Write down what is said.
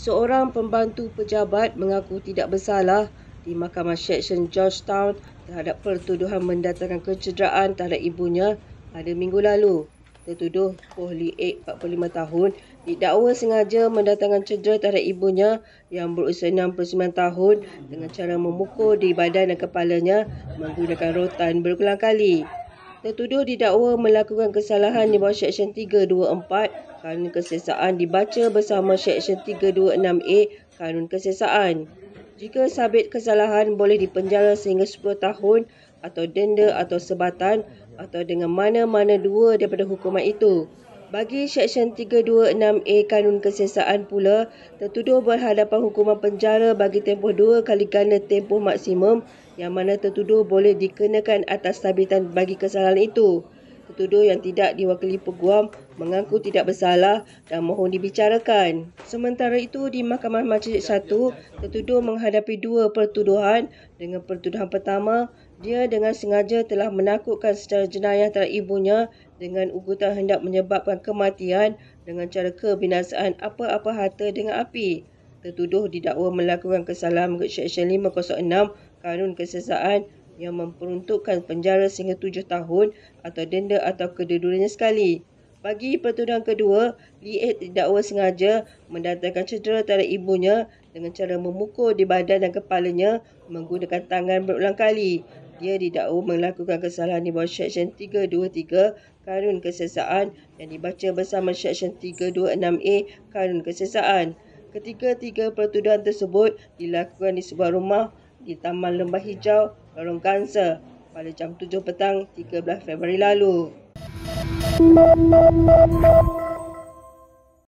seorang pembantu pejabat mengaku tidak bersalah di Mahkamah Seksyen Georgetown terhadap pertuduhan mendatangkan kecederaan terhadap ibunya pada minggu lalu. Tertuduh Kohli A, 45 tahun, didakwa sengaja mendatangkan cedera terhadap ibunya yang berusia 69 tahun dengan cara memukul di badan dan kepalanya menggunakan rotan berulang kali. Tertuduh didakwa melakukan kesalahan di bawah Seksyen 324 Kanun Kesesaan dibaca bersama Seksyen 326A Kanun Kesesaan. Jika sabit kesalahan boleh dipenjara sehingga 10 tahun atau denda atau sebatan atau dengan mana-mana dua daripada hukuman itu. Bagi Seksyen 326A Kanun Kesiasaan pula, tertuduh berhadapan hukuman penjara bagi tempoh dua kali ganda tempoh maksimum yang mana tertuduh boleh dikenakan atas sabitan bagi kesalahan itu. Tertuduh yang tidak diwakili peguam mengaku tidak bersalah dan mohon dibicarakan. Sementara itu, di Mahkamah Majlis 1, tertuduh menghadapi dua pertuduhan dengan pertuduhan pertama dia dengan sengaja telah menakutkan secara jenayah terhadap ibunya dengan ugutan hendak menyebabkan kematian dengan cara kebinasaan apa-apa harta dengan api. Tertuduh didakwa melakukan kesalahan mengikut Seksyen 506 Kanun Kesesaan yang memperuntukkan penjara sehingga tujuh tahun atau denda atau kedudukannya sekali. Bagi pertuduhan kedua, Li Ed didakwa sengaja mendatangkan cedera terhadap ibunya dengan cara memukul di badan dan kepalanya menggunakan tangan berulang kali dia didakwa melakukan kesalahan di bawah Seksyen 323 karun Kesesaan yang dibaca bersama Seksyen 326A karun Kesesaan. Ketiga-tiga pertuduhan tersebut dilakukan di sebuah rumah di Taman Lembah Hijau, Lorong Kansa pada jam 7 petang 13 Februari lalu. Mom, mom, mom,